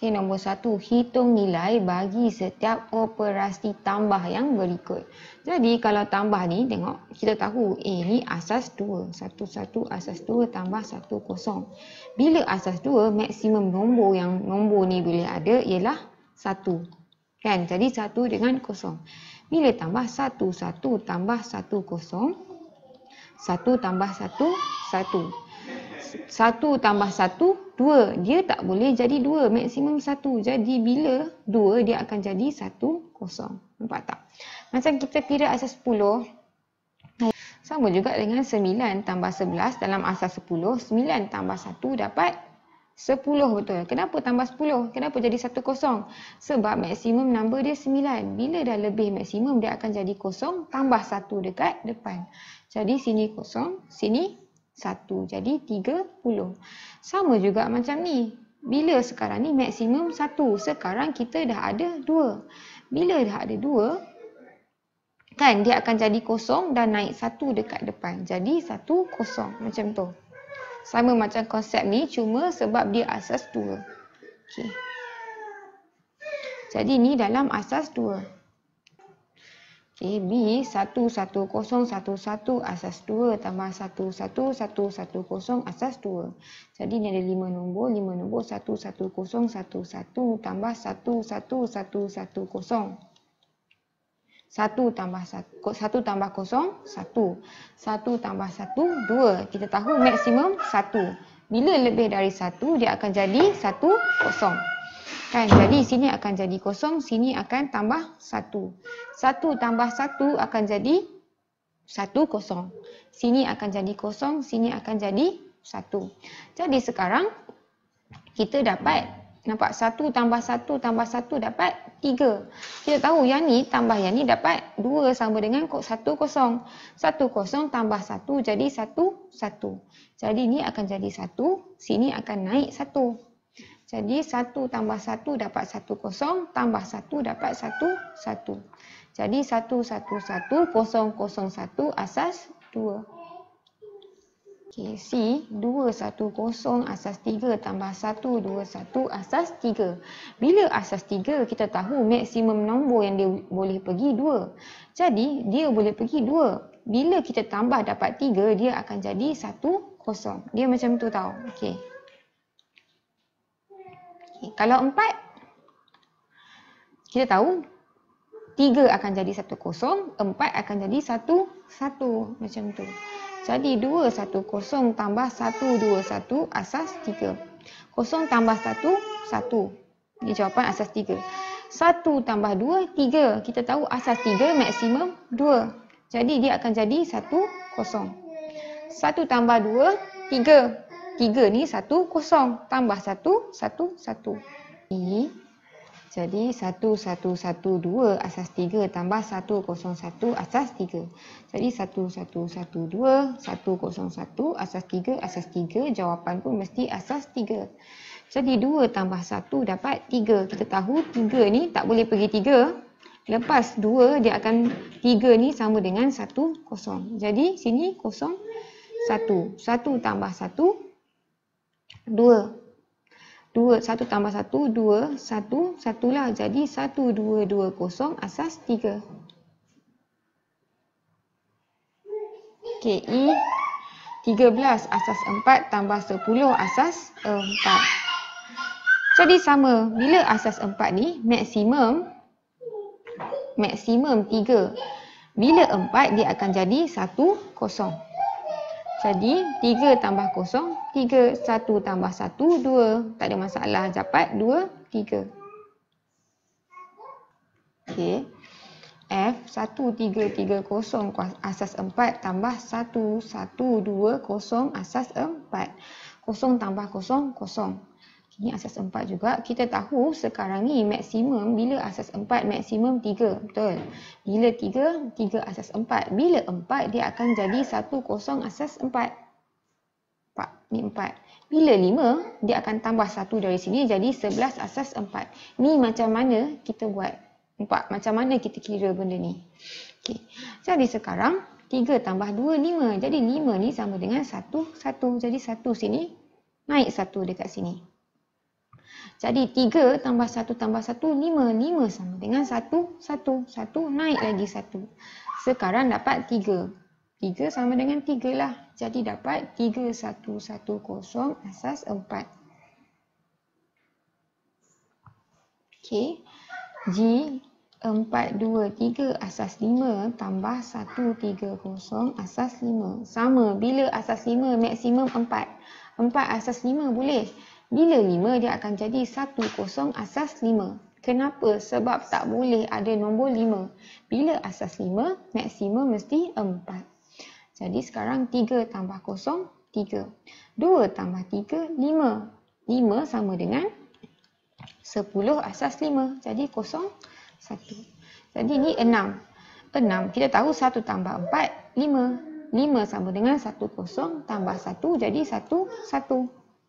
Okey, nombor satu, hitung nilai bagi setiap operasi tambah yang berikut. Jadi, kalau tambah ni, tengok, kita tahu A ni asas 2. Satu, satu, asas 2 tambah satu, kosong. Bila asas 2, maksimum nombor yang nombor ni boleh ada ialah 1. Kan? Jadi, 1 dengan kosong. Bila tambah 1, 1 tambah 1, kosong. 1 tambah 1, 1. 1 satu tambah satu, dua. Dia tak boleh jadi dua. Maksimum satu. Jadi bila dua, dia akan jadi satu kosong. Nampak tak? Macam kita kira asas sepuluh. Sama juga dengan sembilan tambah sebelas dalam asas sepuluh. Sembilan tambah satu dapat sepuluh betul. Kenapa tambah sepuluh? Kenapa jadi satu kosong? Sebab maksimum nombor dia sembilan. Bila dah lebih maksimum, dia akan jadi kosong. Tambah satu dekat depan. Jadi sini kosong, sini 1. Jadi 30. Sama juga macam ni. Bila sekarang ni maksimum 1. Sekarang kita dah ada 2. Bila dah ada 2, kan dia akan jadi kosong dan naik 1 dekat depan. Jadi 1 kosong macam tu. Sama macam konsep ni cuma sebab dia asas 2. Okay. Jadi ni dalam asas 2. Okay, B 1101 asas 2 tambah 11110 asas 2. Jadi ni ada 5 nombor, 5 nombor 11011 tambah 11110. 1 tambah 1, 1 tambah 0, 1. 1 tambah 1, 2. Kita tahu maksimum 1. Bila lebih dari 1, dia akan jadi 10. Kan? Jadi sini akan jadi kosong, sini akan tambah satu. Satu tambah satu akan jadi satu kosong. Sini akan jadi kosong, sini akan jadi satu. Jadi sekarang kita dapat nampak satu tambah satu tambah satu dapat tiga. Kita tahu yang ni tambah yang ni dapat dua sama dengan satu kosong. Satu kosong tambah satu jadi satu satu. Jadi ni akan jadi satu, sini akan naik satu. Jadi satu tambah satu dapat satu kosong, tambah satu dapat satu satu. Jadi satu satu satu kosong kosong satu asas dua. Okay, C, 2, 1, 0, asas 3, tambah 1, 2, 1, asas 3. Bila asas 3, kita tahu maksimum nombor yang dia boleh pergi 2. Jadi, dia boleh pergi 2. Bila kita tambah dapat 3, dia akan jadi 1, 0. Dia macam tu tau. Okay. Kalau empat, kita tahu tiga akan jadi satu kosong, empat akan jadi satu satu macam tu. Jadi dua satu kosong tambah satu dua satu asas tiga Kosong tambah satu satu Ini jawapan asas tiga satu tambah dua tiga Kita tahu asas tiga maksimum dua, Jadi dia akan jadi satu kosong. satu tambah dua tiga Tiga ni satu kosong. Tambah satu, satu, satu. i Jadi satu, satu, satu, dua asas tiga tambah satu kosong satu asas tiga. Jadi satu, satu, satu, dua, satu kosong satu asas tiga, asas tiga. Jawapan pun mesti asas tiga. Jadi dua tambah satu dapat tiga. Kita tahu tiga ni tak boleh pergi tiga. Lepas dua dia akan tiga ni sama dengan satu kosong. Jadi sini kosong satu. Satu tambah satu Dua, dua satu tambah satu dua satu 1 lah. Jadi satu dua dua kosong asas tiga Okey, E belas asas empat tambah sepuluh asas empat Jadi sama, bila asas empat ni, maksimum, maksimum tiga Bila empat dia akan jadi satu kosong. Jadi 3 tambah kosong 3, 1 tambah 1, 2. Tak ada masalah, dapat 2, 3. Okay. F 1, 3, 3, kosong asas 4 tambah 1, 1, 2, kosong asas 4. kosong tambah kosong kosong. Ini asas empat juga. Kita tahu sekarang ni maksimum bila asas empat maksimum tiga Betul. Bila tiga tiga asas empat, Bila empat dia akan jadi satu kosong asas empat 4. Ni empat. Bila lima dia akan tambah satu dari sini jadi sebelas asas empat. Ni macam mana kita buat empat? Macam mana kita kira benda ni. Okay. Jadi sekarang tiga tambah dua lima Jadi lima ni sama dengan satu satu Jadi satu sini naik satu dekat sini. Jadi 3 tambah 1 tambah 1, 5. 5 sama dengan 1, 1. 1 naik lagi 1. Sekarang dapat 3. 3 sama dengan 3 lah. Jadi dapat 3, 1, 1, 0 asas 4. okay G 4, 2, 3 asas 5 tambah 1, 3, 0 asas 5. Sama bila asas 5 maksimum 4. 4 asas 5 Boleh. Bila 5 dia akan jadi 10 asas 5. Kenapa? Sebab tak boleh ada nombor 5. Bila asas 5, maksimum mesti 4. Jadi sekarang 3 tambah 0, 3. 2 tambah 3, 5. 5 sama dengan 10 asas 5. Jadi 0, 1. Jadi ni 6. 6. Kita tahu 1 tambah 4, 5. 5 sama dengan 1, 0. Tambah 1, jadi 1, 1.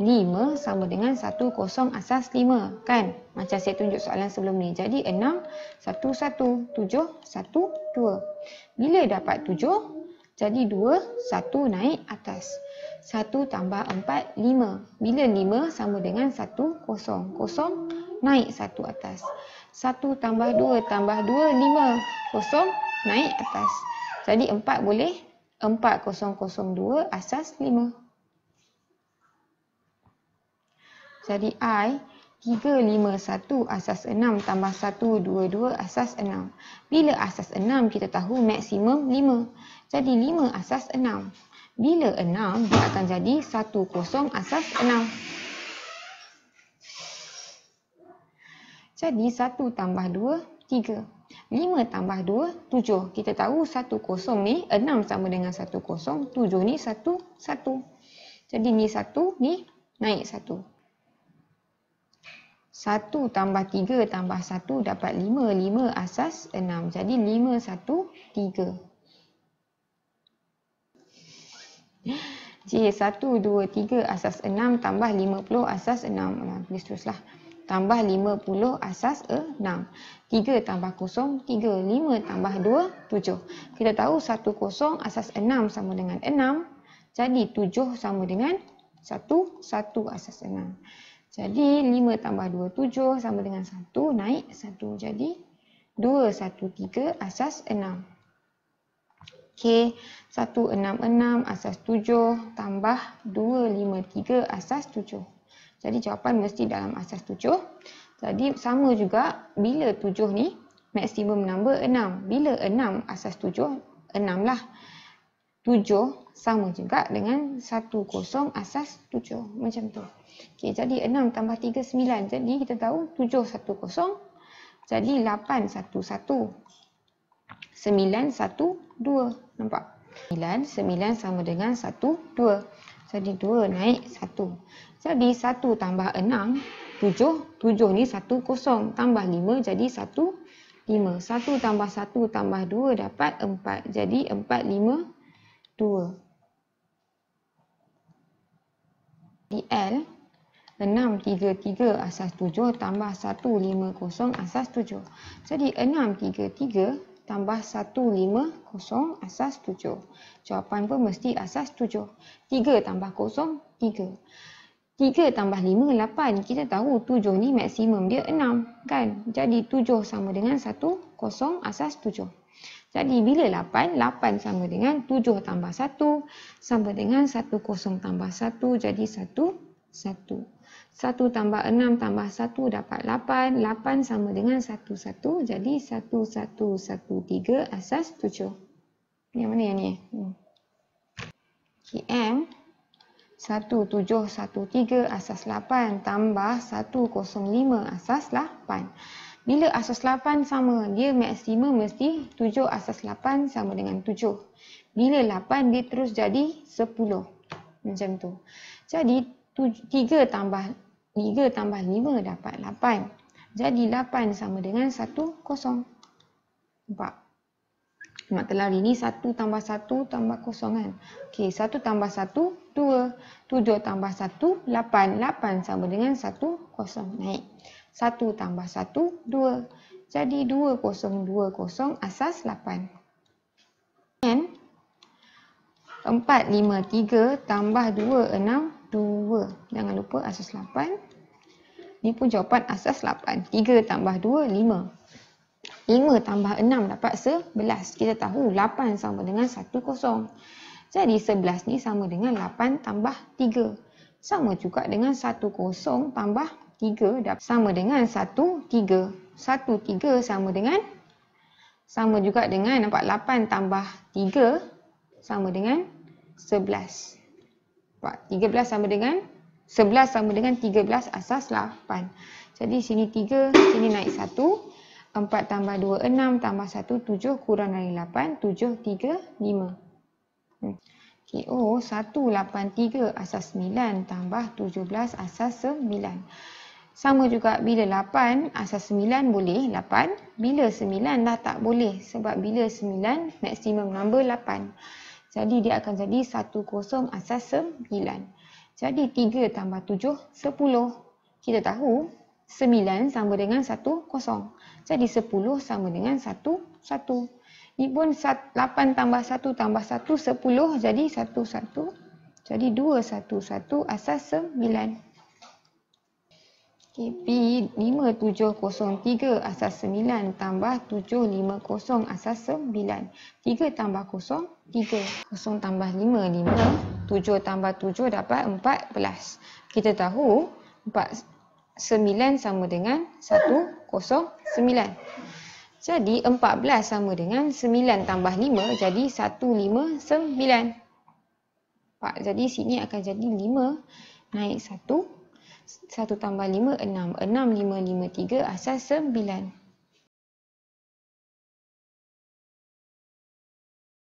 5 sama dengan 1 kosong asas 5 kan macam saya tunjuk soalan sebelum ni jadi 6 1 1 7 1 2 bila dapat 7 jadi 2 1 naik atas 1 tambah 4 5 bila 5 sama dengan 1 kosong kosong naik 1 atas 1 tambah 2 tambah 2 5 kosong naik atas jadi 4 boleh 4002 asas 5 Jadi I 351 asas 6 tambah 122 asas 6. Bila asas 6 kita tahu maksimum 5. Jadi 5 asas 6. Bila 6 dia akan jadi 10 asas 6. Jadi 1 tambah 2, 3. 5 tambah 2, 7. Kita tahu 10 ni 6 sama dengan 10. 7 ni 1, 1. Jadi ni 1, ni naik 1. Satu tambah tiga tambah satu dapat lima lima asas enam Jadi lima satu tiga J, satu dua tiga asas enam tambah lima puluh asas enam Tulis teruslah. Tambah lima puluh asas enam tiga tambah kosong tiga lima tambah dua tujuh Kita tahu satu kosong asas enam sama dengan enam Jadi tujuh sama dengan satu satu asas enam 6. Jadi 5 tambah 2, 7 sama dengan 1. Naik 1 jadi 2, 1, 3 asas 6. Okey, 1, 6, 6 asas 7 tambah 2, 5, 3 asas 7. Jadi jawapan mesti dalam asas 7. Jadi sama juga bila 7 ni maksimum number 6. Bila 6 asas 7, 6 lah tujuh sama juga dengan satu kosong asas tujuh. Macam tu. Okay, jadi enam tambah tiga sembilan. Jadi kita tahu tujuh satu kosong. Jadi lapan satu satu. Sembilan satu dua. Nampak? Sembilan, sembilan sama dengan satu dua. Jadi dua naik satu. Jadi satu tambah enam. Tujuh. Tujuh ni satu kosong. Tambah lima jadi satu lima. Satu tambah satu tambah dua dapat empat. Jadi empat lima. 2. DL 6, 3, 3 asas 7 tambah 1, 5, 0 asas 7. Jadi 6, 3, 3 tambah 1, 5, 0 asas 7. Jawapan pun mesti asas 7. 3 tambah 0, 3. 3 tambah 5, 8. Kita tahu 7 ni maksimum dia 6 kan. Jadi 7 sama dengan 1, 0 asas 7. Jadi bila 8, 8 sama dengan 7 tambah 1 sama dengan 1 10 tambah 1 jadi 1, 1. 1 tambah 6 tambah 1 dapat 8, 8 sama dengan 1, 1 jadi 1, 1, 1, 3 asas 7. Yang mana yang ni? KM 1, 7, 1, 3 asas 8 tambah 1, 0, 5 asas 8. Bila asas 8 sama, dia maksimum mesti 7 asas 8 sama dengan 7. Bila 8, dia terus jadi 10. Macam tu. Jadi, 3 tambah 3 tambah 5 dapat 8. Jadi, 8 sama dengan 1, 0. Nampak? Mak telari ini 1 tambah 1 tambah 0 kan? Okey, 1 tambah 1, 2. 7 tambah 1, 8. 8 sama dengan 1, 0. Naik. 1 tambah 1, 2. Jadi 2 kosong 2 kosong asas 8. Dan 4, 5, 3 tambah 2, 6, 2. Jangan lupa asas 8. Ini pun jawapan asas 8. 3 tambah 2, 5. 5 tambah 6 dapat 11. Kita tahu 8 sama dengan 1 kosong. Jadi 11 ni sama dengan 8 tambah 3. Sama juga dengan 1 kosong tambah Tiga 3 sama dengan satu tiga satu tiga sama dengan sama juga dengan nampak lapan tambah tiga sama dengan 11. Nampak belas sama dengan sebelas sama dengan tiga belas asas lapan Jadi sini tiga sini naik satu empat tambah dua enam tambah satu tujuh kurang dari lapan tujuh tiga lima hmm. Oh, 1, 8, 3 asas 9 tambah 17 asas 9. Sama juga bila 8 asas 9 boleh 8. Bila 9 dah tak boleh sebab bila 9 maksimum nombor 8. Jadi dia akan jadi 1 kosong asas 9. Jadi 3 tambah 7, 10. Kita tahu 9 sama dengan 1 kosong. Jadi 10 sama dengan 1, 1. Ini pun 8 tambah 1 tambah 1, 10 jadi 1, 1. Jadi 2, 1, 1 asas 9. Okay, P5703 asas 9 tambah 750 asas 9. 3 tambah 0, 3. 0 tambah 5, 5. 7 tambah 7 dapat 14. Kita tahu 9 sama dengan 109. Jadi 14 sama dengan 9 tambah 5 jadi 159. Jadi sini akan jadi 5 naik 1 1 tambah 5, 6. 6, 5, 5, 3, asas 9.